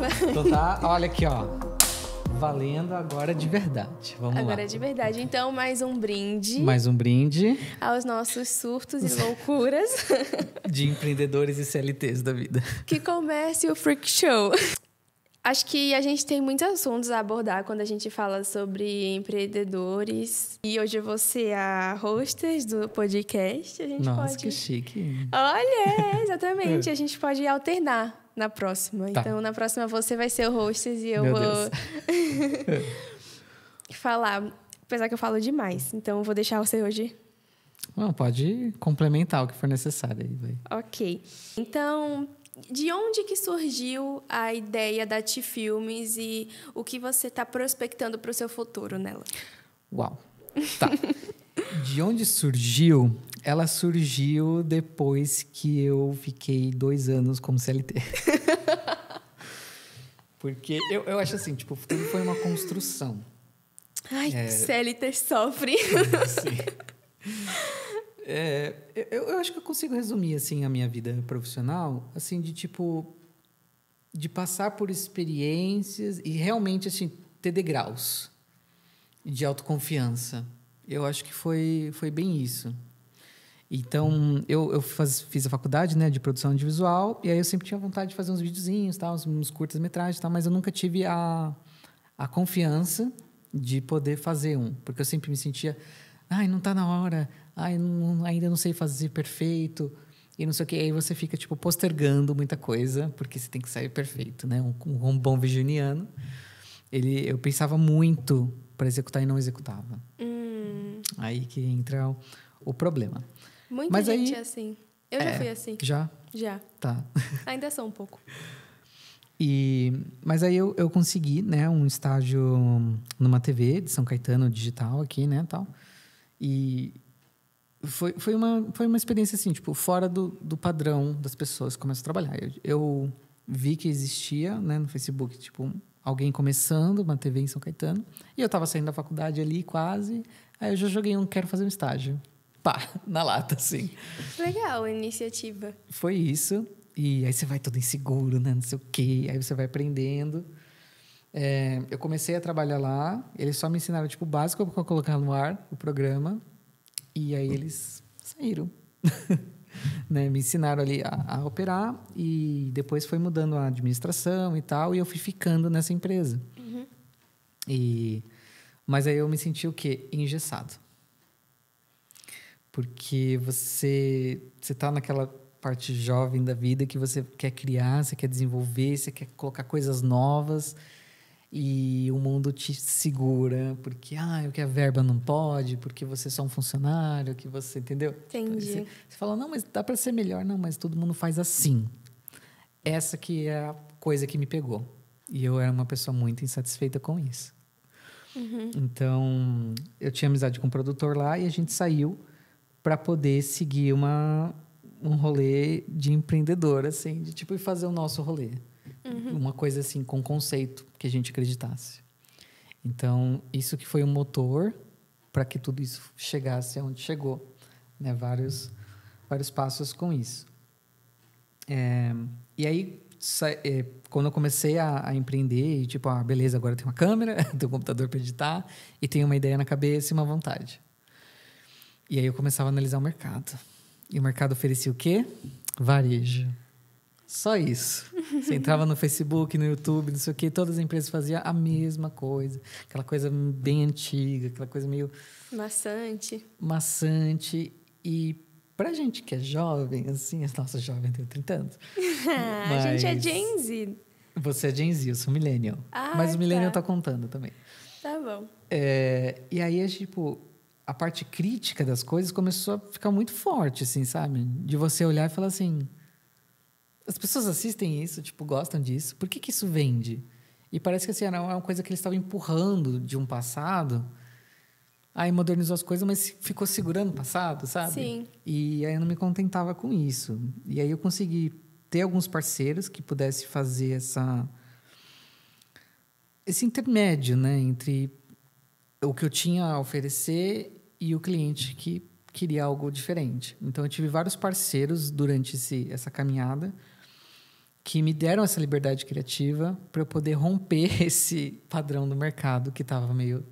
Então tá, então tá, olha aqui, ó. Valendo agora de verdade. Vamos agora lá. Agora é de verdade. Então, mais um brinde. Mais um brinde. Aos nossos surtos e loucuras. De empreendedores e CLTs da vida. Que comece o Freak Show. Acho que a gente tem muitos assuntos a abordar quando a gente fala sobre empreendedores. E hoje você é a hostess do podcast. A gente Nossa, pode... que chique. Olha, é, exatamente. a gente pode alternar na próxima. Tá. Então, na próxima você vai ser o hostess e eu Meu vou falar. Apesar que eu falo demais. Então, eu vou deixar você hoje. Não, pode complementar o que for necessário. Ok. Então, de onde que surgiu a ideia da T Filmes e o que você está prospectando para o seu futuro nela? Uau. Tá. de onde surgiu? Ela surgiu depois que eu fiquei dois anos como CLT. Porque eu, eu acho assim, tipo, tudo foi uma construção. Ai, é... CLT sofre. Sim. É, eu, eu acho que eu consigo resumir, assim, a minha vida profissional, assim, de tipo... De passar por experiências e realmente, assim, ter degraus de autoconfiança. Eu acho que foi, foi bem isso. Então, eu, eu faz, fiz a faculdade né, de produção audiovisual, e aí eu sempre tinha vontade de fazer uns videozinhos, tá, uns, uns curtas-metragens, tá, mas eu nunca tive a, a confiança de poder fazer um, porque eu sempre me sentia, ai, não está na hora, ai, não, ainda não sei fazer perfeito, e não sei o que. Aí você fica, tipo, postergando muita coisa, porque você tem que sair perfeito, né? Um, um bom virginiano, ele, eu pensava muito para executar e não executava. Hum. Aí que entra o, o problema. Muita Mas gente aí, é assim. Eu já é, fui assim. Já? Já. Tá. Ainda sou um pouco. E, mas aí eu, eu consegui, né, um estágio numa TV de São Caetano digital aqui, né, tal. E foi, foi, uma, foi uma experiência assim, tipo, fora do, do padrão das pessoas que começam a trabalhar. Eu, eu vi que existia, né, no Facebook, tipo, alguém começando uma TV em São Caetano, e eu estava saindo da faculdade ali quase, aí eu já joguei um quero fazer um estágio pá, na lata, assim. Legal a iniciativa. Foi isso. E aí você vai todo inseguro, né? Não sei o quê. Aí você vai aprendendo. É, eu comecei a trabalhar lá. Eles só me ensinaram, tipo, o básico para colocar no ar o programa. E aí eles saíram. né? Me ensinaram ali a, a, operar. E depois foi mudando a administração e tal. E eu fui ficando nessa empresa. Uhum. E... Mas aí eu me senti o quê? Engessado. Porque você você está naquela parte jovem da vida que você quer criar, você quer desenvolver, você quer colocar coisas novas e o mundo te segura porque ah, o que a verba não pode, porque você é só um funcionário, que você entendeu? Então, Entendi. Você, você fala não, mas dá para ser melhor, não, mas todo mundo faz assim. Essa que é a coisa que me pegou e eu era uma pessoa muito insatisfeita com isso. Uhum. Então eu tinha amizade com o um produtor lá e a gente saiu para poder seguir uma, um rolê de empreendedor, assim, de tipo, e fazer o nosso rolê. Uhum. Uma coisa assim, com conceito que a gente acreditasse. Então, isso que foi o um motor para que tudo isso chegasse aonde chegou. Né? Vários, vários passos com isso. É, e aí, é, quando eu comecei a, a, empreender, tipo, ah, beleza, agora tem uma câmera, tem um computador para editar, e tem uma ideia na cabeça e uma vontade. E aí eu começava a analisar o mercado. E o mercado oferecia o quê? Varejo. Só isso. Você entrava no Facebook, no YouTube, não sei o quê, todas as empresas faziam a mesma coisa. Aquela coisa bem antiga, aquela coisa meio. Maçante. Maçante. E pra gente que é jovem, assim, nossa, jovem tem 30 anos. Mas... A gente é Gen Z. Você é Gen Z, eu sou millennial. Ah, Mas o millennial tá. tá contando também. Tá bom. É, e aí é tipo, a parte crítica das coisas começou a ficar muito forte, assim, sabe? De você olhar e falar assim: as pessoas assistem isso, tipo, gostam disso, por que, que isso vende? E parece que assim, era uma coisa que eles estavam empurrando de um passado. Aí modernizou as coisas, mas ficou segurando o passado, sabe? Sim. E aí eu não me contentava com isso. E aí eu consegui ter alguns parceiros que pudessem fazer essa esse intermédio, né, entre o que eu tinha a oferecer e o cliente que queria algo diferente. Então eu tive vários parceiros durante esse, essa caminhada que me deram essa liberdade criativa para eu poder romper esse padrão do mercado que estava meio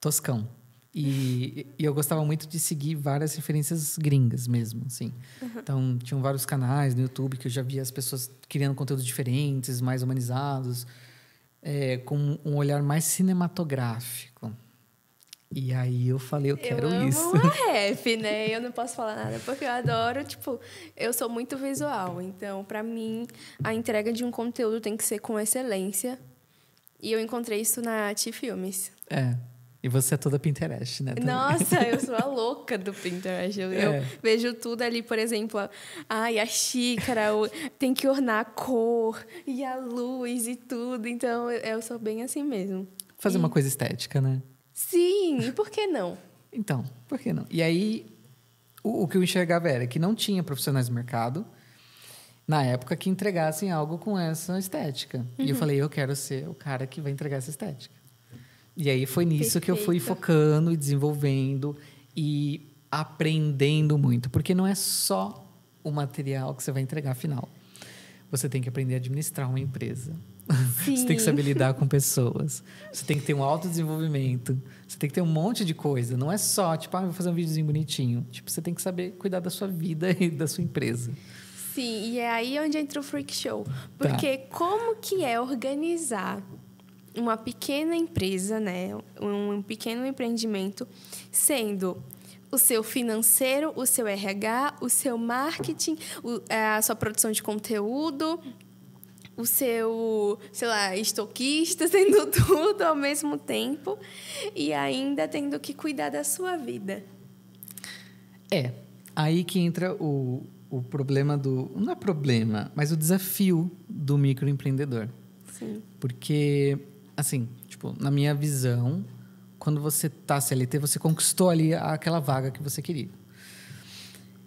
toscão. E, e, eu gostava muito de seguir várias referências gringas mesmo, assim. Uhum. Então, tinham vários canais no YouTube que eu já via as pessoas criando conteúdos diferentes, mais humanizados, é, com um olhar mais cinematográfico. E aí eu falei, eu quero eu amo isso. Uma rap, né? Eu não posso falar nada porque eu adoro, tipo, eu sou muito visual, então para mim a entrega de um conteúdo tem que ser com excelência. E eu encontrei isso na T Filmes. É. E você é toda Pinterest, né? Também. Nossa, eu sou a louca do Pinterest. Eu, é. eu vejo tudo ali, por exemplo, ai, a xícara, o, tem que ornar a cor e a luz e tudo. Então, eu, eu sou bem assim mesmo. Fazer e... uma coisa estética, né? Sim, e por que não? então, por que não? E aí, o, o que eu enxergava era que não tinha profissionais do mercado na época que entregassem algo com essa estética. Uhum. E eu uhum. falei, eu quero ser o cara que vai entregar essa estética. E aí foi nisso que eu fui focando e desenvolvendo e aprendendo muito, porque não é só o material que você vai entregar final. Você tem que aprender a administrar uma empresa. Sim. Você tem que saber lidar com pessoas. Você tem que ter um alto desenvolvimento. Você tem que ter um monte de coisa. Não é só, tipo, ah, vou fazer um videozinho bonitinho. Tipo, você tem que saber cuidar da sua vida e da sua empresa. Sim, e é aí onde entra o freak show. Tá. Porque tá. como que é organizar uma pequena empresa, né? Um pequeno empreendimento, sendo o seu financeiro, o seu RH, o seu marketing, é, a sua produção de conteúdo, o seu, sei lá, estoquista, sendo tudo ao mesmo tempo e ainda tendo que cuidar da sua vida. É, aí que entra o, o problema do. Não é problema, mas o desafio do microempreendedor. Sim. Porque, assim, tipo, na minha visão, quando você tá CLT, você conquistou ali aquela vaga que você queria.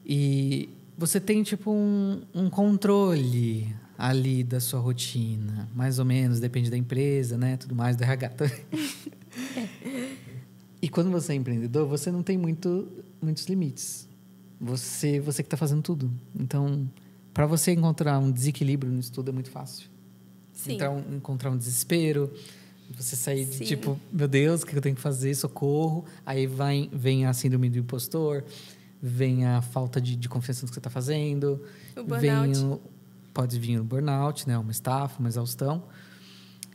E você tem, tipo, um, um controle ali da sua rotina? Mais ou menos, depende da empresa, né? Tudo mais, do RH. e quando você é empreendedor, você não tem muito, muitos limites. Você, você que está fazendo tudo. Então, para você encontrar um desequilíbrio no estudo é muito fácil. Sim. Então, encontrar um desespero, você sair de tipo, meu Deus, o que eu tenho que fazer? Socorro. Aí vai, vem a síndrome do impostor, vem a falta de, de confiança no que você está fazendo, o burnout. vem o, pode vir o burnout, né, uma estafa, uma exaustão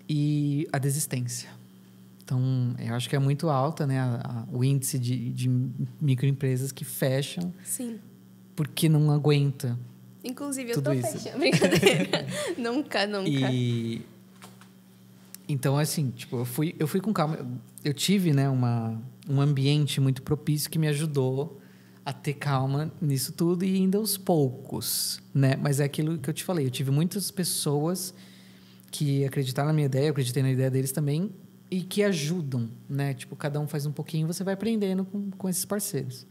e a desistência. Então, eu acho que é muito alta, né, a, a, o índice de, de microempresas que fecham. Sim. Porque não aguenta. Inclusive, eu tô fechando. Brincadeira. nunca, nunca. E... Então, assim, tipo, eu fui, eu fui com calma. Eu tive, né, uma, um ambiente muito propício que me ajudou a ter calma nisso tudo e ainda aos poucos, né? Mas é aquilo que eu te falei, eu tive muitas pessoas que acreditaram na minha ideia, eu acreditei na ideia deles também e que ajudam, né? Tipo, cada um faz um pouquinho, você vai aprendendo com, com esses parceiros.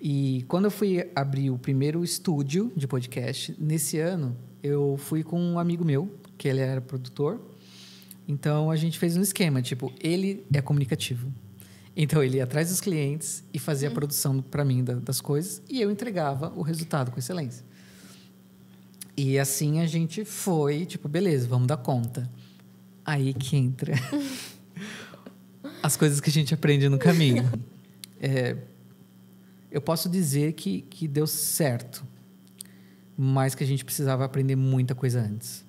E quando eu fui abrir o primeiro estúdio de podcast, nesse ano, eu fui com um amigo meu, que ele era produtor. Então a gente fez um esquema, tipo, ele é comunicativo, então ele ia atrás dos clientes e fazia a uhum. produção para mim da, das coisas e eu entregava o resultado com excelência. E assim a gente foi, tipo, beleza, vamos dar conta. Aí que entra as coisas que a gente aprende no caminho. É, eu posso dizer que, que deu certo, mas que a gente precisava aprender muita coisa antes.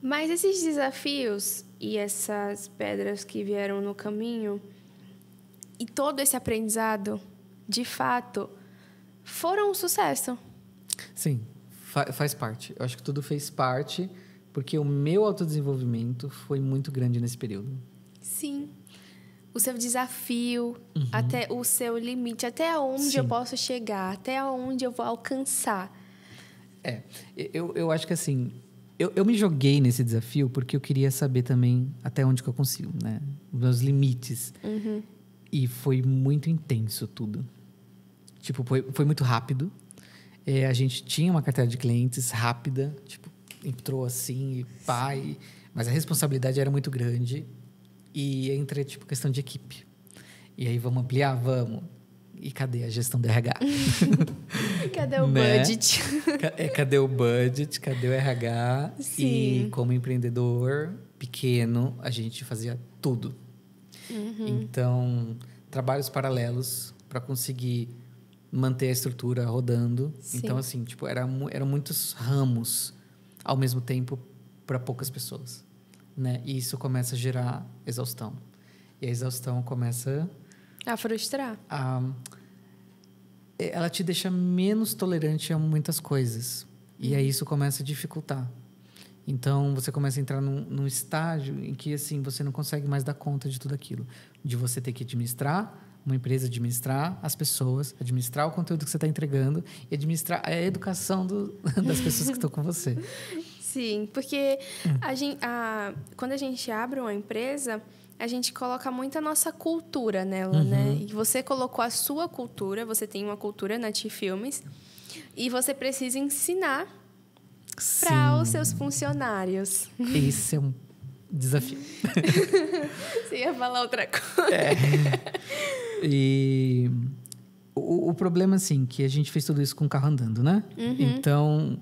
Mas esses desafios, e essas pedras que vieram no caminho e todo esse aprendizado, de fato, foram um sucesso. Sim, fa faz parte. Eu acho que tudo fez parte porque o meu autodesenvolvimento foi muito grande nesse período. Sim. O seu desafio, uhum. até o seu limite, até onde Sim. eu posso chegar, até onde eu vou alcançar. É, eu, eu acho que assim, eu, eu me joguei nesse desafio porque eu queria saber também até onde que eu consigo, né? Os meus limites. Uhum. E foi muito intenso tudo. Tipo, foi, foi muito rápido. É, a gente tinha uma carteira de clientes rápida, tipo, entrou assim e pá. mas a responsabilidade era muito grande. E entra, tipo, questão de equipe. E aí, vamos ampliar? Vamos e cadê a gestão do RH? cadê o né? budget? É, cadê o budget? Cadê o RH? Sim. E como empreendedor pequeno, a gente fazia tudo. Uhum. Então, trabalhos paralelos para conseguir manter a estrutura rodando. Sim. Então, assim, tipo, era, eram muitos ramos ao mesmo tempo para poucas pessoas, né? E isso começa a gerar exaustão. E a exaustão começa a ah, frustrar. A, é, ela te deixa menos tolerante a muitas coisas. E aí uhum. isso começa a dificultar. Então você começa a entrar num, num, estágio em que assim você não consegue mais dar conta de tudo aquilo, de você ter que administrar uma empresa, administrar as pessoas, administrar o conteúdo que você está entregando e administrar a educação do, das pessoas que estão com você. Sim, porque hum. a gente, a, quando a gente abre uma empresa, a gente coloca muito a nossa cultura nela, né? uhum. né? E você colocou a sua cultura, você tem uma cultura na né, T Filmes, e você precisa ensinar para os seus funcionários. Esse é um desafio. você ia falar outra coisa. É. E o, o, problema, assim, que a gente fez tudo isso com o carro andando, né? Uhum. Então,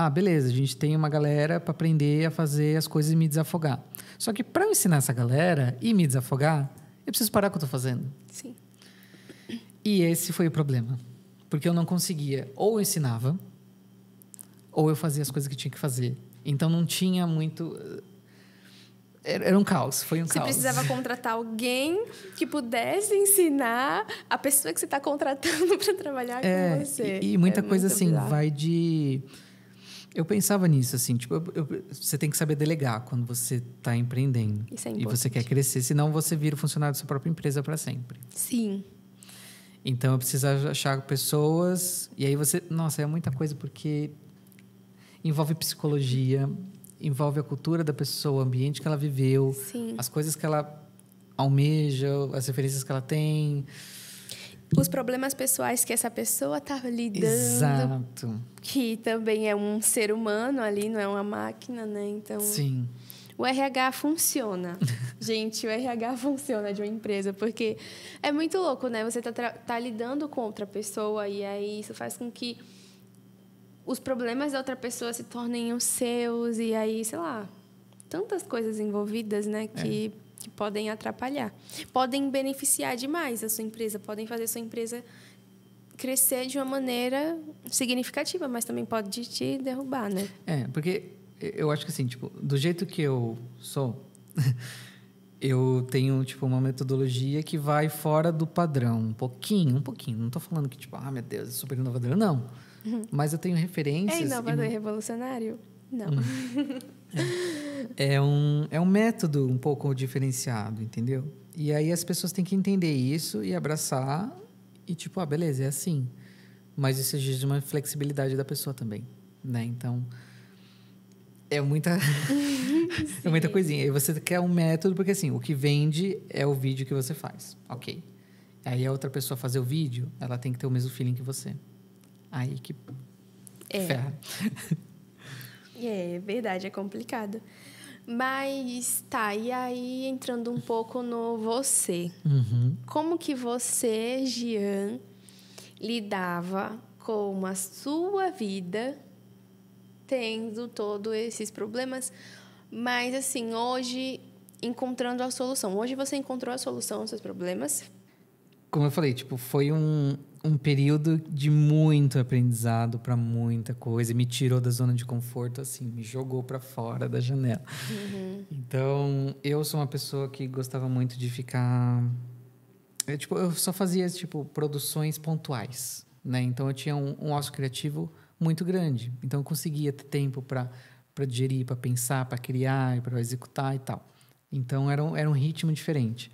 ah, beleza, a gente tem uma galera para aprender a fazer as coisas e me desafogar. Só que para eu ensinar essa galera e me desafogar, eu preciso parar o que eu estou fazendo. Sim. E esse foi o problema. Porque eu não conseguia. Ou eu ensinava, ou eu fazia as coisas que tinha que fazer. Então não tinha muito. Eh, era um caos, foi um você caos. Você precisava contratar alguém que pudesse ensinar a pessoa que você está contratando para trabalhar é, com você. E, e muita é coisa assim, bizarro. vai de eu pensava nisso, assim, tipo, eu, eu, você tem que saber delegar quando você está empreendendo. Isso é importante. E você quer crescer, senão você vira funcionário da sua própria empresa para sempre. Sim. Então eu preciso achar pessoas, e aí você. Nossa, é muita coisa, porque envolve psicologia, envolve a cultura da pessoa, o ambiente que ela viveu, Sim. as coisas que ela almeja, as referências que ela tem os problemas pessoais que essa pessoa está lidando. Exato. Que também é um ser humano ali, não é uma máquina, né? Então. Sim. O RH funciona. Gente, o RH funciona de uma empresa, porque é muito louco, né? Você está tá lidando com outra pessoa e aí isso faz com que os problemas da outra pessoa se tornem os seus e aí, sei lá, tantas coisas envolvidas, né, que é que podem atrapalhar. Podem beneficiar demais a sua empresa, podem fazer a sua empresa crescer de uma maneira significativa, mas também pode te derrubar, né? É, porque eu acho que assim, tipo, do jeito que eu sou, eu tenho tipo uma metodologia que vai fora do padrão, um pouquinho, um pouquinho. Não estou falando que tipo, ah, meu Deus, é super inovador, não. Uhum. Mas eu tenho referências. É inovador e... revolucionário? Não. Uhum. É. é um, é um método um pouco diferenciado, entendeu? E aí as pessoas têm que entender isso e abraçar e tipo, ah, beleza, é assim. Mas isso exige uma flexibilidade da pessoa também, né? Então, é muita é muita coisinha. E você quer um método porque assim, o que vende é o vídeo que você faz. OK. Aí a outra pessoa fazer o vídeo, ela tem que ter o mesmo feeling que você. Aí que é. ferra. É verdade, é complicado. Mas tá, e aí entrando um pouco no você. Uhum. Como que você, Gian, lidava com a sua vida tendo todos esses problemas? Mas assim, hoje encontrando a solução. Hoje você encontrou a solução aos seus problemas? Como eu falei, tipo, foi um um período de muito aprendizado para muita coisa, me tirou da zona de conforto, assim, me jogou para fora da janela. Uhum. Então, eu sou uma pessoa que gostava muito de ficar. Eu, tipo, eu só fazia tipo produções pontuais, né? Então, eu tinha um, um criativo muito grande. Então, eu conseguia ter tempo para para digerir, para pensar, para criar, para executar e tal. Então, era um, era um ritmo diferente.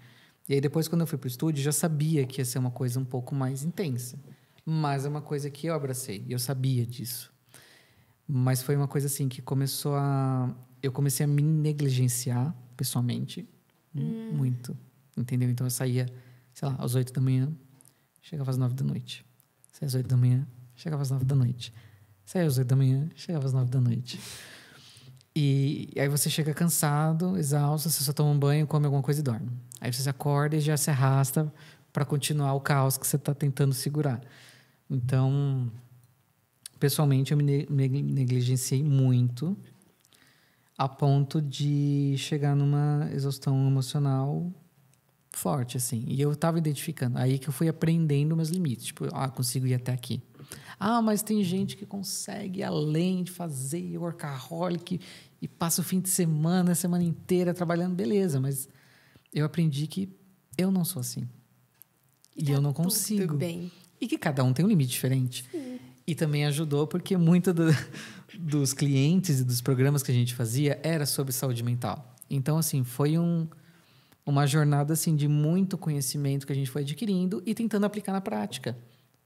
E aí depois, quando eu fui pro estúdio, já sabia que ia ser uma coisa um pouco mais intensa. Mas é uma coisa que eu abracei, e eu sabia disso. Mas foi uma coisa assim que começou a. Eu comecei a me negligenciar pessoalmente hum. muito. Entendeu? Então eu saía, sei lá, às oito da manhã, chegava às nove da noite. Saía às oito da manhã, chegava às nove da noite. Saía às oito da manhã, chegava às nove da noite. E aí você chega cansado, exausto, você só toma um banho, come alguma coisa e dorme. Aí você acorda e já se arrasta para continuar o caos que você está tentando segurar. Então, pessoalmente, eu me negligenciei muito a ponto de chegar numa exaustão emocional forte, assim. E eu tava identificando. Aí que eu fui aprendendo meus limites. Tipo, ah, consigo ir até aqui. Ah, mas tem gente que consegue além de fazer workaholic e passa o fim de semana, a semana inteira trabalhando. Beleza, mas eu aprendi que eu não sou assim. E, tá eu não consigo. bem. E que cada um tem um limite diferente. Sim. E também ajudou porque muito do, dos clientes e dos programas que a gente fazia era sobre saúde mental. Então, assim, foi um uma jornada assim de muito conhecimento que a gente foi adquirindo e tentando aplicar na prática,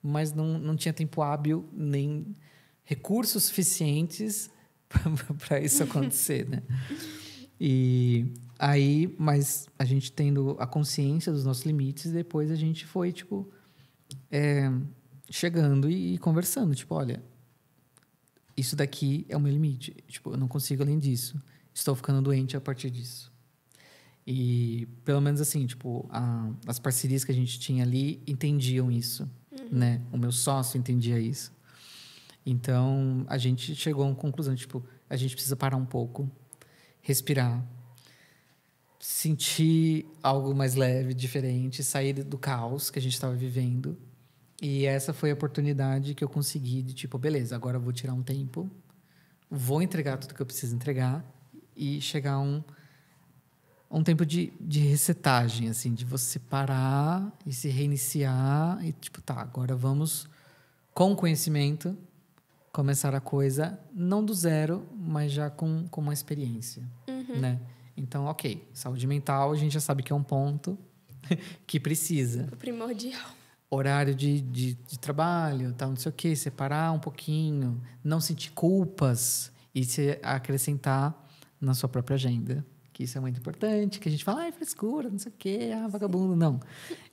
mas não, não tinha tempo hábil nem recursos suficientes para isso acontecer, né? E aí, mas a gente tendo a consciência dos nossos limites, depois a gente foi tipo é, chegando e, e conversando, tipo, olha, isso daqui é o meu limite, tipo, eu não consigo além disso, estou ficando doente a partir disso e pelo menos assim, tipo, a, as parcerias que a gente tinha ali entendiam isso, uhum. né? O meu sócio entendia isso. Então, a gente chegou a uma conclusão, tipo, a gente precisa parar um pouco, respirar, sentir algo mais leve, diferente, sair do caos que a gente estava vivendo. E essa foi a oportunidade que eu consegui de tipo, beleza, agora eu vou tirar um tempo, vou entregar tudo que eu preciso entregar e chegar a um um tempo de, de resetagem, assim, de você parar e se reiniciar e, tipo, tá, agora vamos, com conhecimento, começar a coisa, não do zero, mas já com, com uma experiência, uhum. né? Então, ok, saúde mental, a gente já sabe que é um ponto que precisa. O primordial. Horário de, de, de trabalho, tal, não sei o quê, separar um pouquinho, não sentir culpas e se acrescentar na sua própria agenda que isso é muito importante, que a gente fala, ah, é frescura, não sei o quê, ah, vagabundo. Não.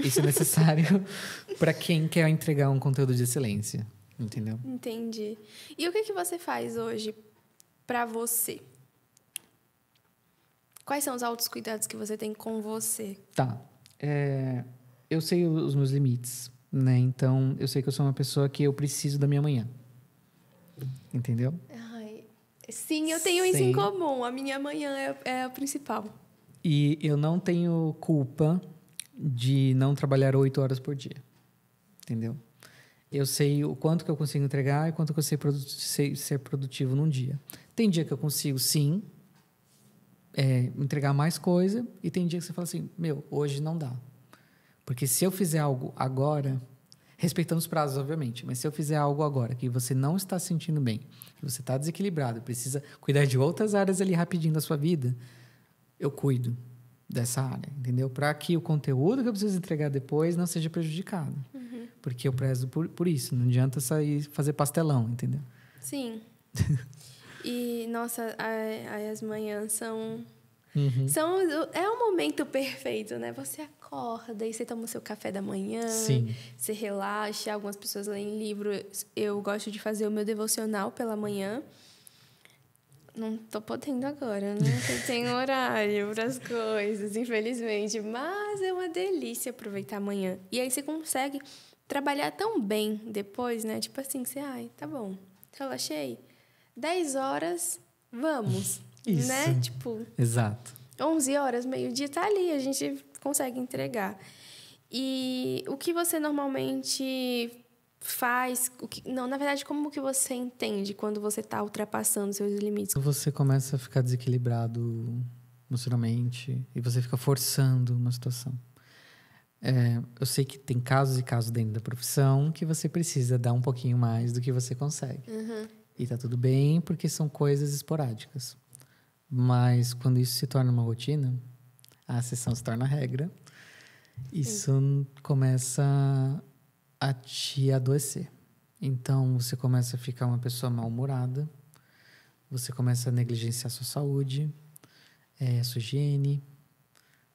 Isso é necessário para quem quer entregar um conteúdo de excelência, entendeu? Entendi. E o que, que você faz hoje para você? Quais são os altos cuidados que você tem com você? Tá. É, eu sei os meus limites, né? Então, eu sei que eu sou uma pessoa que eu preciso da minha manhã. Entendeu? Ah Sim, eu tenho Sim. isso em comum. A minha manhã é, é a principal. E eu não tenho culpa de não trabalhar oito horas por dia. Entendeu? Eu sei o quanto que eu consigo entregar e quanto que eu sei, produ sei ser produtivo num dia. Tem dia que eu consigo, sim, é, entregar mais coisa, e tem dia que você fala assim: meu, hoje não dá. Porque se eu fizer algo agora, respeitando os prazos, obviamente. Mas se eu fizer algo agora que você não está se sentindo bem, que você está desequilibrado, precisa cuidar de outras áreas ali rapidinho da sua vida, eu cuido dessa área, entendeu? Para que o conteúdo que eu preciso entregar depois não seja prejudicado. Uhum. Porque eu prezo por, por isso. Não adianta sair fazer pastelão, entendeu? Sim. e, nossa, as manhãs são... Uhum. São, é o momento perfeito, né? Você acorda e você toma o seu café da manhã, Sim. você relaxa. Algumas pessoas leem livro. Eu gosto de fazer o meu devocional pela manhã. Não tô podendo agora, né? Porque tem horário para as coisas, infelizmente. Mas é uma delícia aproveitar amanhã. E aí você consegue trabalhar tão bem depois, né? Tipo assim, você, ai, tá bom, relaxei. 10 horas, vamos. Isso. Né? Tipo. Exato. 11 horas, meio-dia, tá ali. A gente consegue entregar. E o que você normalmente faz, o que, não, na verdade, como que você entende quando você está ultrapassando seus limites? Você começa a ficar desequilibrado emocionalmente e você fica forçando uma situação. É, eu sei que tem casos e casos dentro da profissão que você precisa dar um pouquinho mais do que você consegue. Uhum. E tá tudo bem, porque são coisas esporádicas. Mas quando isso se torna uma rotina, a sessão se torna regra, isso Sim. começa a te adoecer. Então você começa a ficar uma pessoa mal-humorada, você começa a negligenciar sua saúde, é, sua higiene,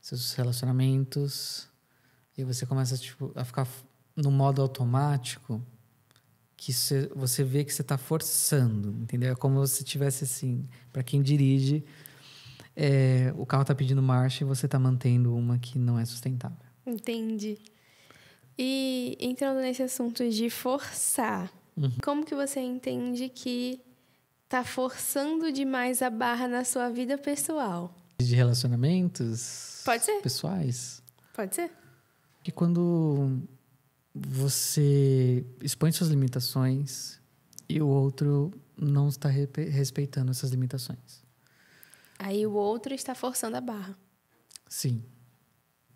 seus relacionamentos, e você começa tipo, a ficar no modo automático que você vê que você está forçando, entendeu? É como se tivesse assim, para quem dirige, é, o carro está pedindo marcha e você está mantendo uma que não é sustentável. Entendi. E entrando nesse assunto de forçar, uhum. como que você entende que está forçando demais a barra na sua vida pessoal? De relacionamentos? Pode ser. Pessoais? Pode ser. Que quando você expõe suas limitações e o outro não está respeitando essas limitações. Aí o outro está forçando a barra. Sim.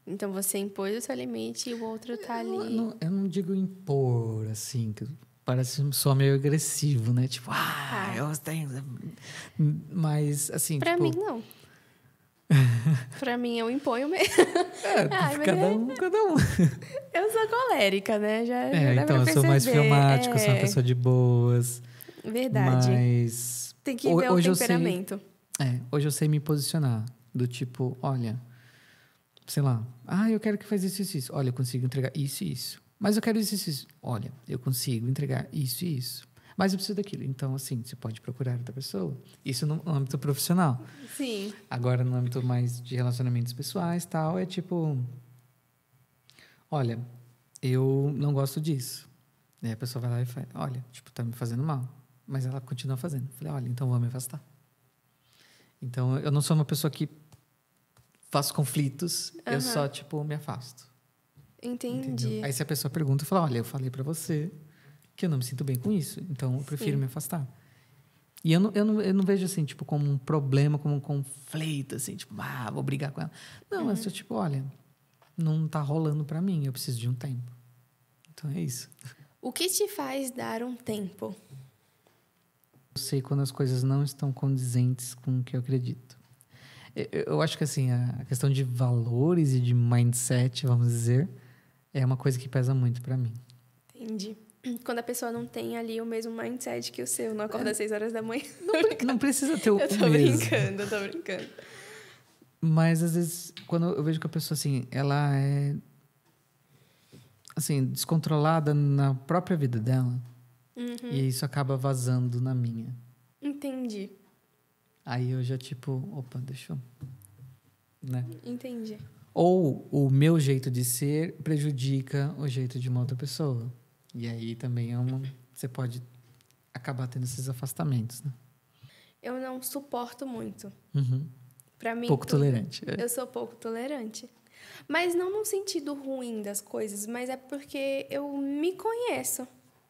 Então você impôs o seu limite e o outro está ali. Não, eu não digo impor, assim, que parece só meio agressivo, né? Tipo, ah, tá. eu tenho. Mas, assim. Pra tipo... mim, não. pra mim, eu imponho mesmo. É, Ai, cada é um, cada um. Eu sou colérica, né? Já, é, já então, eu sou mais filmático, é... sou uma é. pessoa de boas. Verdade. Mas. Tem que ver o, o temperamento. Eu sei é, hoje eu sei me posicionar. Do tipo, olha, sei lá, ah, eu quero que faz isso, isso, isso. Olha, eu consigo entregar isso e isso. Mas eu quero isso, isso, isso. Olha, eu consigo entregar isso e isso. Mas eu preciso daquilo. Então, assim, você pode procurar outra pessoa. Isso no âmbito profissional. Sim. Agora, no âmbito mais de relacionamentos pessoais tal, é tipo... Olha, eu não gosto disso. aí a pessoa vai lá e fala, olha, tipo, tá me fazendo mal. Mas ela continua fazendo. Eu falei, olha, então vou me afastar. Então, eu não sou uma pessoa que faz conflitos, uhum. eu só, tipo, me afasto. Entendi. Entendeu? Aí, se a pessoa pergunta, eu falo: olha, eu falei para você que eu não me sinto bem com isso, então eu prefiro Sim. me afastar. E eu não, eu, não, eu não vejo assim, tipo, como um problema, como um conflito, assim, tipo, ah, vou brigar com ela. Não, uhum. é só tipo, olha, não tá rolando para mim, eu preciso de um tempo. Então é isso. O que te faz dar um tempo? Eu sei quando as coisas não estão condizentes com o que eu acredito. Eu acho que assim, a questão de valores e de mindset, vamos dizer, é uma coisa que pesa muito para mim. Entendi. Quando a pessoa não tem ali o mesmo mindset que o seu, não acorda é. às seis horas da manhã. Não, não precisa ter o Eu tô mesmo. brincando, eu tô brincando. Mas às vezes, quando eu vejo que a pessoa assim, ela é assim, descontrolada na própria vida dela, Uhum. E isso acaba vazando na minha. Entendi. Aí eu já, tipo, opa, deixa eu. Né? Entendi. Ou o meu jeito de ser prejudica o jeito de uma outra pessoa. E aí também é uma. Você pode acabar tendo esses afastamentos, né? Eu não suporto muito. Uhum. Pra mim. Pouco tu... tolerante. É. Eu sou pouco tolerante. Mas não no sentido ruim das coisas, mas é porque eu me conheço.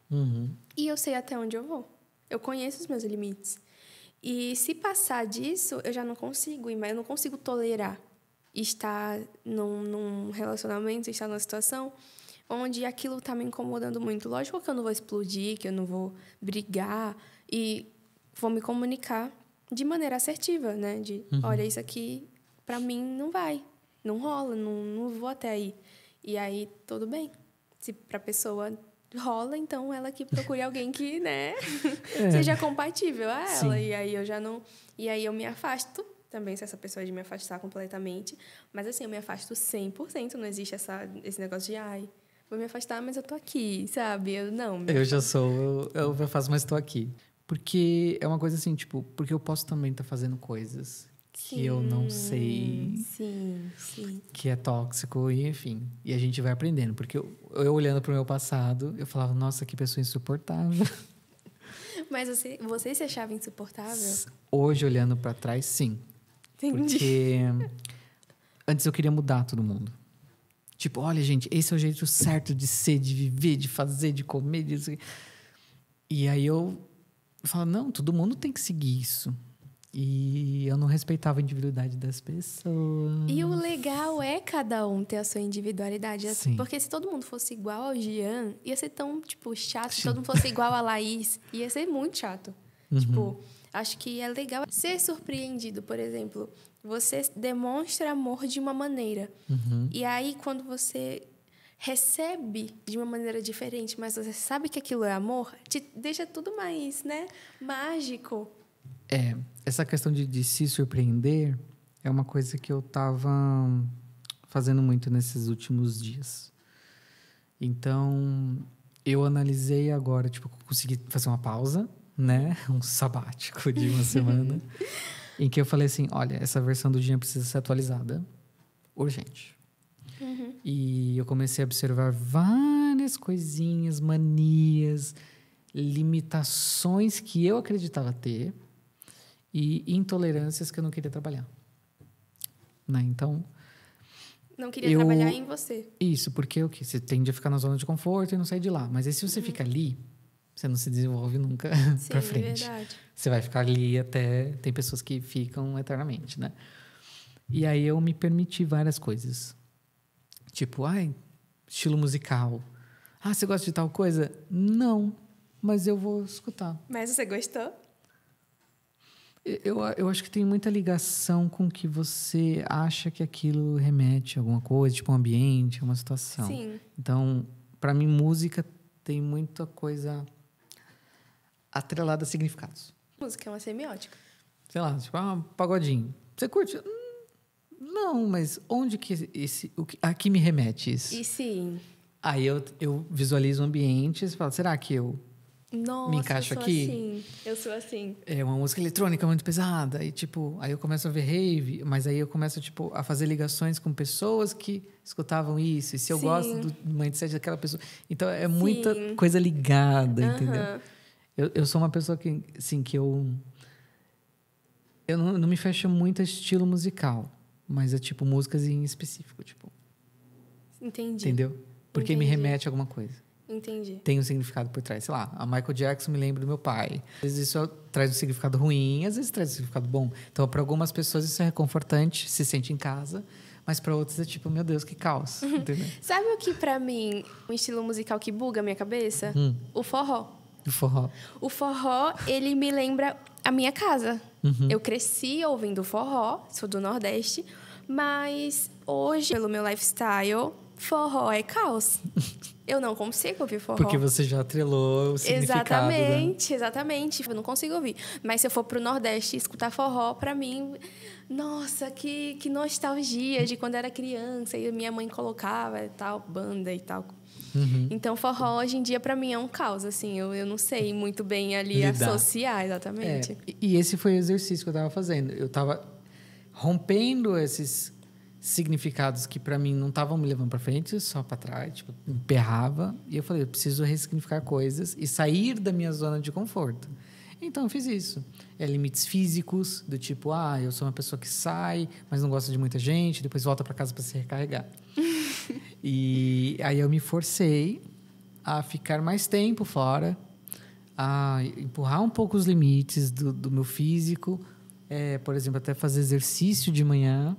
Uhum. E eu sei até onde eu vou. Eu conheço os meus limites. E se passar disso, eu já não consigo, mas eu não consigo tolerar estar num, num relacionamento, estar numa situação onde aquilo está me incomodando muito. Lógico que eu não vou explodir, que eu não vou brigar e vou me comunicar de maneira assertiva, né? De, uhum. olha, isso aqui para mim não vai, não rola, não, não vou até aí. E aí tudo bem. Se para a pessoa rola, então ela que procure alguém que, né, é. seja compatível a ela. Sim. E aí eu já não. E aí eu me afasto também, se essa pessoa de me afastar completamente. Mas assim, eu me afasto 100%, não existe essa, esse negócio de, ai, vou me afastar, mas eu tô aqui, sabe? Eu não. Eu já sou, eu, eu me afasto, mas tô aqui. Porque é uma coisa assim, tipo, porque eu posso também estar tá fazendo coisas que eu não sei, hum, sim, sim. que é tóxico e enfim. E a gente vai aprendendo, porque eu, eu olhando para o meu passado, eu falava, nossa, que pessoa insuportável. Mas você, você se achava insuportável? Hoje olhando para trás, sim. Entendi. Porque antes eu queria mudar todo mundo. Tipo, olha, gente, esse é o jeito certo de ser, de viver, de fazer, de comer, E aí eu falo, não, todo mundo tem que seguir isso. E eu não respeitava a individualidade das pessoas. E o legal é cada um ter a sua individualidade. Assim, Sim. Porque se todo mundo fosse igual ao Jean, ia ser tão, tipo, chato. Sim. Se todo mundo fosse igual a Laís, ia ser muito chato. Uhum. Tipo, acho que é legal ser surpreendido, por exemplo. Você demonstra amor de uma maneira. Uhum. E aí, quando você recebe de uma maneira diferente, mas você sabe que aquilo é amor, te deixa tudo mais, né? Mágico. É, essa questão de, de se surpreender é uma coisa que eu tava fazendo muito nesses últimos dias. Então, eu analisei agora, tipo, consegui fazer uma pausa, né? Um sabático de uma semana. em que eu falei assim: olha, essa versão do dia precisa ser atualizada, urgente. Uhum. E eu comecei a observar várias coisinhas, manias, limitações que eu acreditava ter, e intolerâncias que eu não queria trabalhar. Né? Então. Não queria eu, trabalhar em você. Isso, porque o que? Você tende a ficar na zona de conforto e não sair de lá. Mas aí, se você uhum. fica ali, você não se desenvolve nunca para frente. É verdade. Você vai ficar ali até. Tem pessoas que ficam eternamente, né? E aí eu me permiti várias coisas. Tipo, ai, estilo musical. Ah, você gosta de tal coisa? Não, mas eu vou escutar. Mas você gostou? Eu, eu acho que tem muita ligação com que você acha que aquilo remete a alguma coisa, tipo um ambiente, uma situação. Sim. Então, para mim, música tem muita coisa atrelada a significados. Música é uma semiótica. Sei lá, tipo, ah, um pagodinho. Você curte? Hum, não, mas onde que esse. O que, a que me remete isso? E sim. Aí eu, eu visualizo ambientes e falo, será que eu nossa, me encaixo eu sou aqui. Assim. Eu sou assim. É uma música eletrônica muito pesada. E, tipo, aí eu começo a ver rave, mas aí eu começo, tipo, a fazer ligações com pessoas que escutavam isso. E se eu Sim. gosto do mindset daquela pessoa. Então, é Sim. muita coisa ligada, uh -huh. entendeu? Eu, eu sou uma pessoa que, assim, que eu... Eu não, não me fecho muito a estilo musical. Mas é, tipo, músicas em específico, tipo... Entendi. Entendeu? Porque Entendi. me remete a alguma coisa. Entendi. Tem um significado por trás. Sei lá, a Michael Jackson me lembra do meu pai. Às vezes isso traz um significado ruim, às vezes traz um significado bom. Então, para algumas pessoas isso é reconfortante, se sente em casa. Mas para outros é tipo, meu Deus, que caos. Sabe o que para mim, um estilo musical que buga a minha cabeça? Hum. O forró. O forró. O forró, ele me lembra a minha casa. Uhum. Eu cresci ouvindo forró, sou do Nordeste, mas hoje, pelo meu lifestyle, forró é caos. Eu não consigo ouvir forró. Porque você já atrelou o significado. Né? Exatamente, né? exatamente. Eu não consigo ouvir. Mas se eu for pro Nordeste escutar forró, para mim, nossa, que, que nostalgia de quando era criança e minha mãe colocava e tal, banda e tal. Uhum. Então, forró hoje em dia, para mim, é um caos, assim. Eu, eu não sei muito bem ali Lidar. associar, exatamente. É. E esse foi o exercício que eu tava fazendo. Eu tava rompendo esses significados que para mim não estavam me levando para frente, só para trás, tipo, me perrava. E eu falei, eu preciso ressignificar coisas e sair da minha zona de conforto. Então eu fiz isso. É, limites físicos, do tipo, ah, eu sou uma pessoa que sai, mas não gosta de muita gente, depois volta para casa para se recarregar. e aí eu me forcei a ficar mais tempo fora, a empurrar um pouco os limites do, do meu físico, é, por exemplo, até fazer exercício de manhã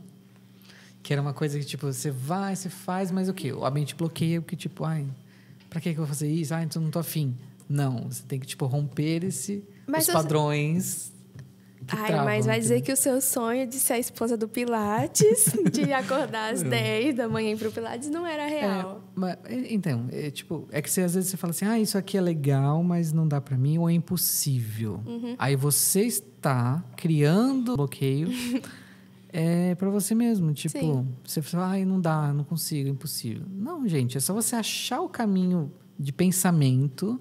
que era uma coisa que, tipo, você vai, você faz, mas o quê? O ambiente bloqueia, porque, tipo, ai, pra que eu vou fazer isso? Ai, então não tô afim. Não, você tem que, tipo, romper esse, mas os padrões. Ai, travam, mas vai dizer que o seu sonho de ser a esposa do Pilates, de acordar às 10 é. da manhã e pro Pilates, não era é, real. É, mas, então, é, tipo, é que você, às vezes você fala assim, ah, isso aqui é legal, mas não dá para mim, ou é impossível. Uhum. Aí você está criando bloqueio é para você mesmo. Tipo, Sim. você fala, ai, não dá, não consigo, é impossível. Não, gente, é só você achar o caminho de pensamento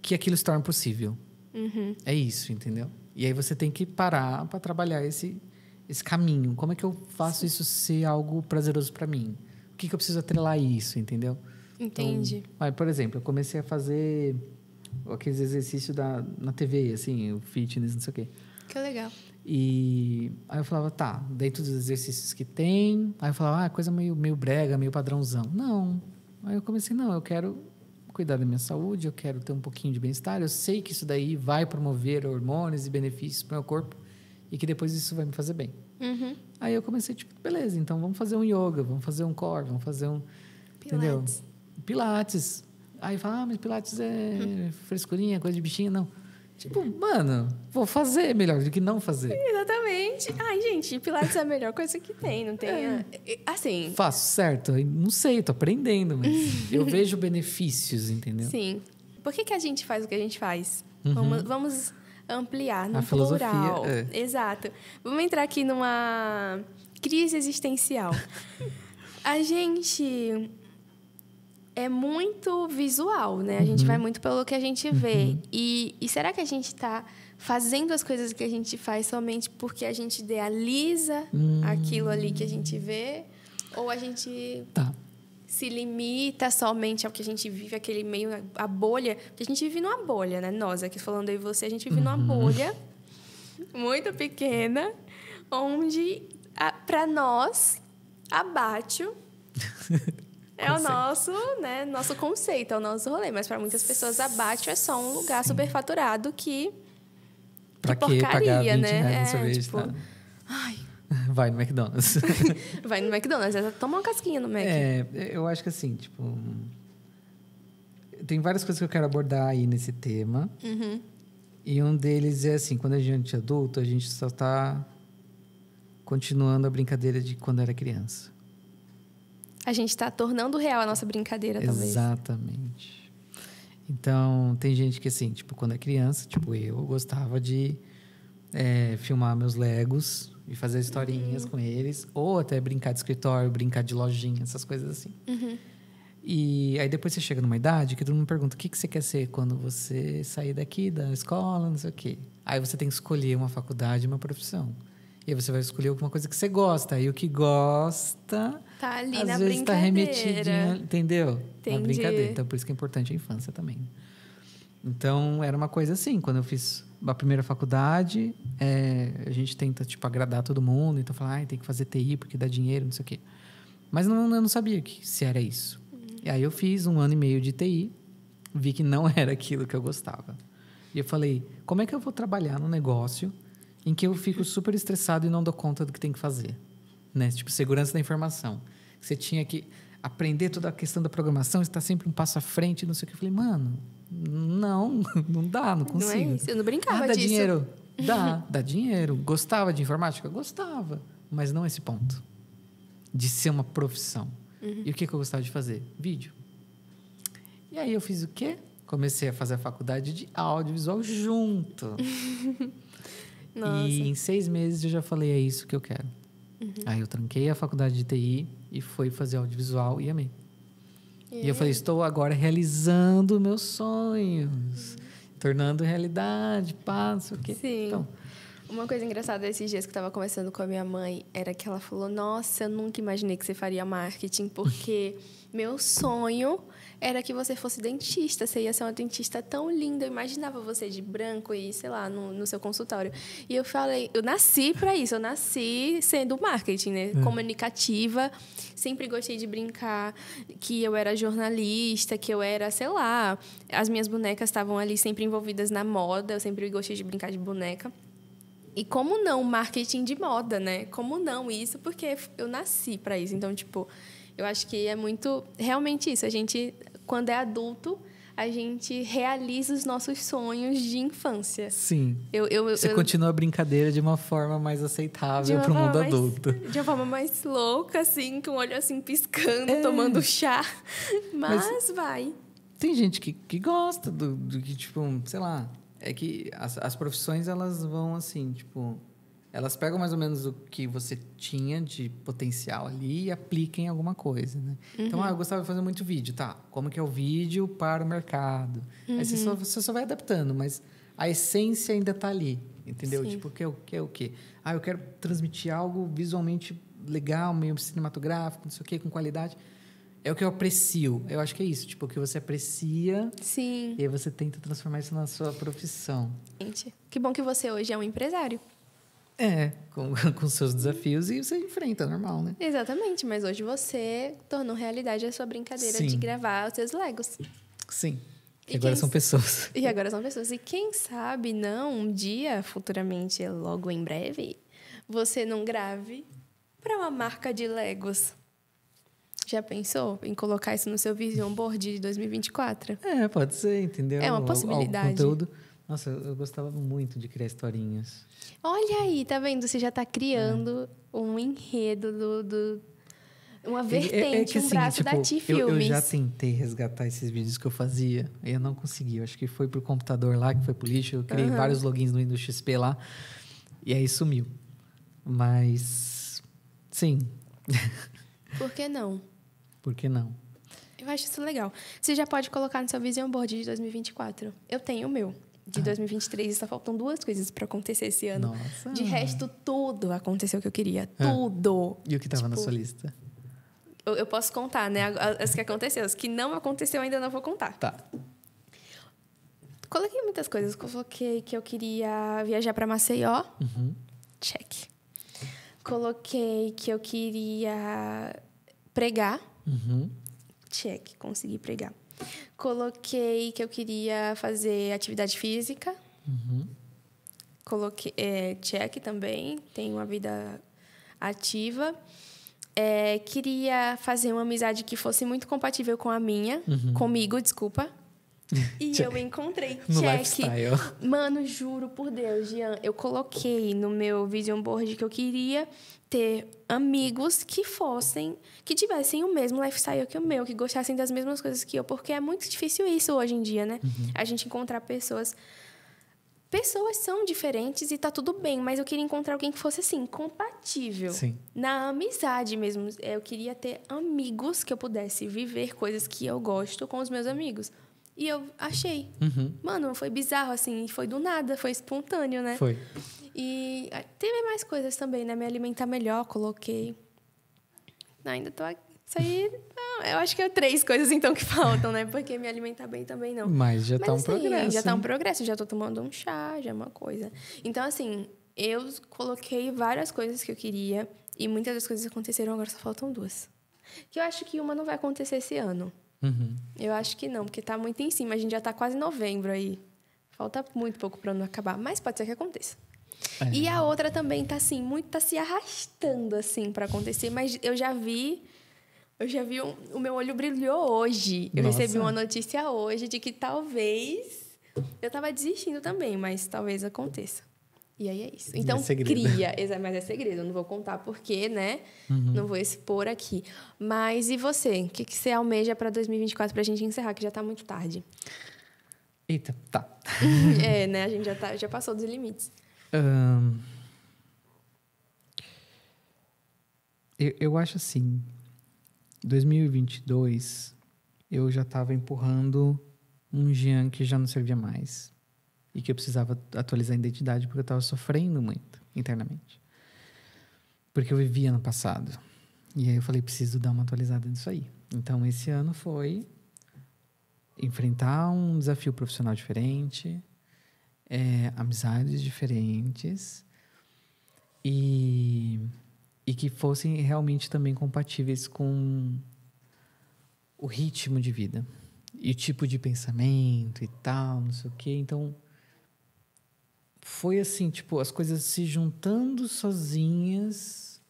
que aquilo se torna possível. Uhum. É isso, entendeu? E aí você tem que parar para trabalhar esse, esse caminho. Como é que eu faço Sim. isso ser algo prazeroso para mim? O que, que eu preciso atrelar isso, entendeu? Então, Entendi. Então, por exemplo, eu comecei a fazer aqueles exercícios da, na TV, assim, o fitness, não sei o quê. Que legal. E aí eu falava, tá, dentro dos exercícios que tem. Aí eu falava, ah, coisa meio, meio brega, meio padrãozão. Não. Aí eu comecei, não, eu quero cuidar da minha saúde, eu quero ter um pouquinho de bem-estar. Eu sei que isso daí vai promover hormônios e benefícios para o meu corpo e que depois isso vai me fazer bem. Uhum. Aí eu comecei, tipo, beleza, então vamos fazer um yoga, vamos fazer um core, vamos fazer um. Pilates. Entendeu? Pilates. Aí fala, ah, mas Pilates é uhum. frescurinha, coisa de bichinho. Não Tipo, mano, vou fazer melhor do que não fazer. Exatamente. Ai, gente, Pilates é a melhor coisa que tem, não tem. É. Assim. Faço certo? Não sei, tô aprendendo, mas eu vejo benefícios, entendeu? Sim. Por que, que a gente faz o que a gente faz? Uhum. Vamos, vamos, ampliar no a plural. É. Exato. Vamos entrar aqui numa crise existencial. a gente é muito visual, né? A gente uhum. vai muito pelo que a gente vê. Uhum. E, e, será que a gente está fazendo as coisas que a gente faz somente porque a gente idealiza hum. aquilo ali que a gente vê? Ou a gente tá. se limita somente ao que a gente vive, aquele meio, a bolha? Porque a gente vive numa bolha, né? Nós aqui falando aí você, a gente vive numa uhum. bolha muito pequena, onde para nós abate É o nosso, né, nosso conceito, é o nosso rolê. Mas para muitas pessoas, a Bate é só um lugar Sim. superfaturado que. Pra que porcaria, né? é, tipo, tá? Ai. Vai no McDonald's. Vai no McDonald's, é toma uma casquinha no Mac. É, eu acho que assim, tipo. Tem várias coisas que eu quero abordar aí nesse tema. Uhum. E um deles é assim, quando a gente é adulto, a gente só tá continuando a brincadeira de quando era criança. A gente está tornando real a nossa brincadeira, talvez. Exatamente. Então, tem gente que, assim, tipo, quando é criança, tipo, eu gostava de é, filmar meus Legos e fazer uhum. historinhas uhum. com eles, ou até brincar de escritório, brincar de lojinha, essas coisas assim. Uhum. E aí depois você chega numa idade que todo mundo pergunta o que, que você quer ser quando você sair daqui da escola, não sei o quê. Aí você tem que escolher uma faculdade e uma profissão. E aí você vai escolher alguma coisa que você gosta. E o que gosta. Tá ali às na vezes tá brincadeira. Tá remetidinho, entendeu? Entendi. Na brincadeira. Então, por isso que é importante a infância também. Então, era uma coisa assim. Quando eu fiz a primeira faculdade, é, a gente tenta, tipo, agradar todo mundo. Então, falar, ah, tem que fazer TI porque dá dinheiro, não sei o quê. Mas não, eu não sabia que, se era isso. Hum. E aí eu fiz um ano e meio de TI, vi que não era aquilo que eu gostava. E eu falei, como é que eu vou trabalhar num negócio em que eu fico super estressado e não dou conta do que tem que fazer. Né? Tipo, segurança da informação. Você tinha que aprender toda a questão da programação, está sempre um passo à frente, não sei o que. Eu falei, mano, não, não dá, não consigo. Não é isso, eu não brincava ah, dá disso. dinheiro. Dá, dá dinheiro. Gostava de informática? Gostava, mas não esse ponto. De ser uma profissão. Uhum. E o que, que eu gostava de fazer? Vídeo. E aí eu fiz o quê? Comecei a fazer a faculdade de audiovisual junto. Nossa. E em seis meses eu já falei, é isso que eu quero. Uhum. Aí eu tranquei a faculdade de TI e fui fazer audiovisual e amei. E eu falei, é. estou agora realizando meus sonhos, uhum. tornando realidade, passo não sei o quê. Sim. Então, uma coisa engraçada esses dias que eu estava conversando com a minha mãe era que ela falou: Nossa, eu nunca imaginei que você faria marketing, porque meu sonho era que você fosse dentista, você ia ser uma dentista tão linda. Eu imaginava você de branco e, sei lá, no, no seu consultório. E eu falei, eu nasci para isso, eu nasci sendo marketing, né? É. Comunicativa, sempre gostei de brincar que eu era jornalista, que eu era, sei lá, as minhas bonecas estavam ali sempre envolvidas na moda, eu sempre gostei de brincar de boneca. E como não marketing de moda, né? Como não isso? Porque eu nasci para isso. Então, tipo, eu acho que é muito realmente isso. A gente quando é adulto, a gente realiza os nossos sonhos de infância. Sim. Eu, eu, Você eu, continua a brincadeira de uma forma mais aceitável para o mundo mais, adulto. De uma forma mais louca, assim, com o olho assim piscando, é. tomando chá. Mas, Mas, vai. Tem gente que, que gosta do, do que, tipo, sei lá. É que as, as profissões, elas vão assim, tipo elas pegam mais ou menos o que você tinha de potencial ali e apliquem alguma coisa, né? Então, uhum. Então, ah, eu gostava de fazer muito vídeo, tá? Como que é o vídeo para o mercado? Uhum. Aí você só, uhum. você só vai adaptando, mas a essência ainda está ali, entendeu? Sim. Tipo, o que, o o que? Ah, eu quero transmitir algo visualmente legal, meio cinematográfico, não sei o quê, com qualidade. É o que eu aprecio. Eu acho que é isso, tipo, o que você aprecia. Sim. E aí você tenta transformar isso na sua profissão. Gente, que bom que você hoje é um empresário. É, com, com seus desafios e você enfrenta, normal, né? Exatamente, mas hoje você tornou realidade a sua brincadeira Sim. de gravar os seus Legos. Sim. E, agora são pessoas. E agora são pessoas. E quem sabe não, um dia, futuramente, logo em breve, você não grave para uma marca de Legos. Já pensou em colocar isso no seu vision board de 2024? É, pode ser, entendeu? É uma possibilidade. conteúdo. Nossa, eu gostava muito de criar historinhas. Olha aí, tá vendo? Você já tá criando é. um enredo do, do uma vertente, é, é que, assim, um braço tipo, da T-Filmes. Eu, eu, já tentei resgatar esses vídeos que eu fazia e eu não consegui. Eu acho que foi pro computador lá, que foi pro lixo. Eu criei uhum. vários logins no Windows XP lá e aí sumiu. Mas, sim. Por que não? Por que não? Eu acho isso legal. Você já pode colocar no seu Vision Board de 2024. Eu tenho o meu de 2023 só faltam duas coisas para acontecer esse ano. Nossa. De resto, tudo aconteceu o que eu queria. Ah. Tudo. E o que estava tipo, na sua lista? Eu, eu, posso contar, né? As que aconteceram As que não aconteceu ainda não vou contar. Tá. Coloquei muitas coisas. Coloquei que eu queria viajar para Maceió. Uhum. Check. Coloquei que eu queria pregar. Uhum. Check. Consegui pregar. Coloquei que eu queria fazer atividade física. Uhum. Coloquei é, check também, tenho uma vida ativa. É, queria fazer uma amizade que fosse muito compatível com a minha, uhum. comigo, desculpa. E eu encontrei no check. Lifestyle. Mano, juro por Deus, Jean, eu coloquei no meu vision board que eu queria ter amigos que fossem, que tivessem o mesmo lifestyle que o meu, que gostassem das mesmas coisas que eu, porque é muito difícil isso hoje em dia, né? Uhum. A gente encontrar pessoas. Pessoas são diferentes e tá tudo bem, mas eu queria encontrar alguém que fosse assim, compatível. Sim. Na amizade mesmo. Eu queria ter amigos que eu pudesse viver coisas que eu gosto com os meus amigos. E eu achei. Uhum. Mano, foi bizarro, assim, foi do nada, foi espontâneo, né? Foi. E ah, teve mais coisas também, né? Me alimentar melhor, coloquei. Não, ainda tô aqui. Isso aí, não, eu acho que é três coisas então que faltam, né? Porque me alimentar bem também não. Mas já tá Mas, assim, tá um assim, progresso. Já tá um progresso, já tô tomando um chá, já é uma coisa. Então, assim, eu coloquei várias coisas que eu queria e muitas das coisas aconteceram, agora só faltam duas. Que eu acho que uma não vai acontecer esse ano. Uhum. Eu acho que não, porque está muito em cima. A gente já está quase novembro aí. Falta muito pouco para não acabar, mas pode ser que aconteça. É. E a outra também está assim, muito tá se arrastando assim para acontecer, mas eu já vi eu já vi um, o meu olho brilhou hoje. Eu Nossa. recebi uma notícia hoje de que talvez eu estava desistindo também, mas talvez aconteça. E aí é isso. É então é cria, mas é segredo, eu não vou contar porque, né? Uhum. Não vou expor aqui. Mas e você? O que, que você almeja para 2024 para a gente encerrar, que já está muito tarde? Eita, tá. é, né? A gente já, tá, já passou dos limites. Um... Eu, eu acho assim, 2022 eu já estava empurrando um Jean que já não servia mais e que eu precisava atualizar a identidade porque eu estava sofrendo muito internamente. Porque eu vivia no passado. E aí eu falei, preciso dar uma atualizada nisso aí. Então esse ano foi enfrentar um desafio profissional diferente, é, amizades diferentes e, e que fossem realmente também compatíveis com o ritmo de vida e o tipo de pensamento e tal, não sei o quê. Então, foi assim, tipo, as coisas se juntando sozinhas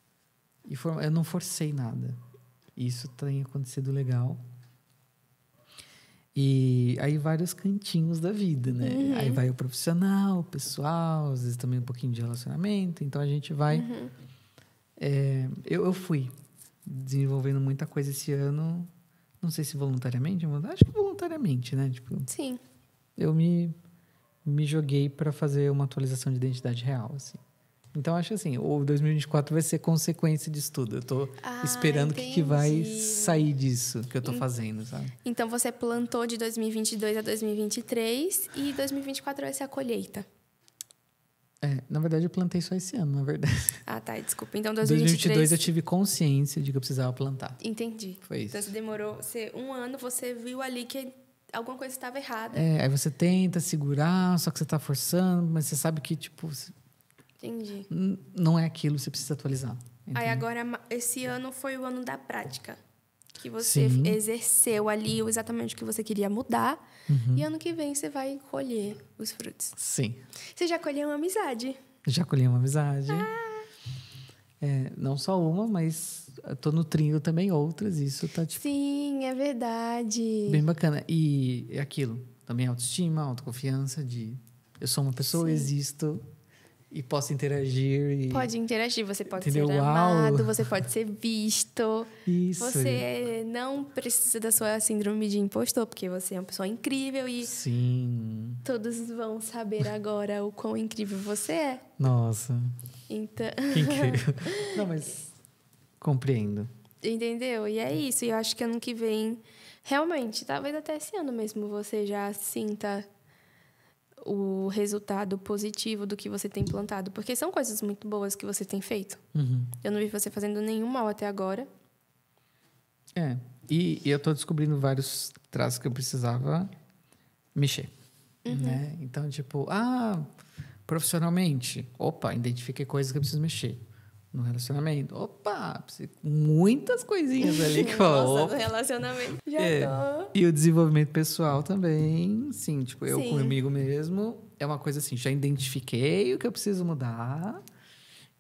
e for, eu não forcei nada. Isso tem acontecido legal. E aí vários cantinhos da vida, né? Uhum. Aí vai o profissional, o pessoal, às vezes também um pouquinho de relacionamento. Então a gente vai. Uhum. É, eu, eu fui desenvolvendo muita coisa esse ano. Não sei se voluntariamente, mas acho que voluntariamente, né? Tipo, Sim. Eu me me joguei para fazer uma atualização de identidade real, assim. Então acho assim, o 2024 vai ser consequência disso tudo. Eu tô ah, esperando o que, que vai sair disso que eu tô fazendo, sabe? Então você plantou de 2022 a 2023 e 2024 vai ser a colheita. É, na verdade eu plantei só esse ano, na verdade. Ah, tá, desculpa. Então 2023... 2022 eu tive consciência de que eu precisava plantar. Entendi. Foi isso. Então você demorou, você, um ano você viu ali que alguma coisa estava errada. É, aí você tenta segurar, só que você está forçando, mas você sabe que, tipo. Entendi. Não é aquilo, você precisa atualizar. Aí agora, esse ano foi o ano da prática. Que você Sim. exerceu ali exatamente o que você queria mudar. Uhum. E ano que vem você vai colher os frutos. Sim. Você já colheu uma amizade? Já colhi uma amizade. Ah. É, não só uma, mas tô nutrindo também outras, isso tá tipo. Sim, é verdade. Bem bacana. E é aquilo, também autoestima, autoconfiança de eu sou uma pessoa, Sim. existo e posso interagir e... Pode interagir, você pode Entendeu? ser amado, você pode ser visto. Isso. Você não precisa da sua síndrome de impostor, porque você é uma pessoa incrível e Sim. Todos vão saber agora o quão incrível você é. Nossa. Então. Que incrível. Não, mas Compreendo. Entendeu? E é isso. E eu acho que ano que vem, realmente, talvez até esse ano mesmo, você já sinta o resultado positivo do que você tem plantado. Porque são coisas muito boas que você tem feito. Uhum. Eu não vi você fazendo nenhum mal até agora. É. E, e eu estou descobrindo vários traços que eu precisava mexer. Uhum. Né? Então, tipo, ah, profissionalmente, opa, identifiquei coisas que eu preciso mexer no relacionamento. Opa, muitas coisinhas ali que falou. Nossa, no relacionamento. Já é. tô. E o desenvolvimento pessoal também, sim, tipo, eu sim. comigo mesmo, é uma coisa assim, já identifiquei o que eu preciso mudar.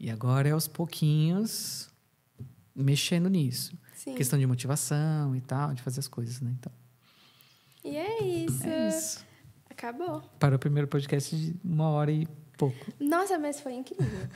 E agora é aos pouquinhos mexendo nisso. Sim. Questão de motivação e tal, de fazer as coisas, né? Então. E é isso. É isso. Acabou. Para o primeiro podcast de uma hora e pouco. Nossa, mas foi incrível.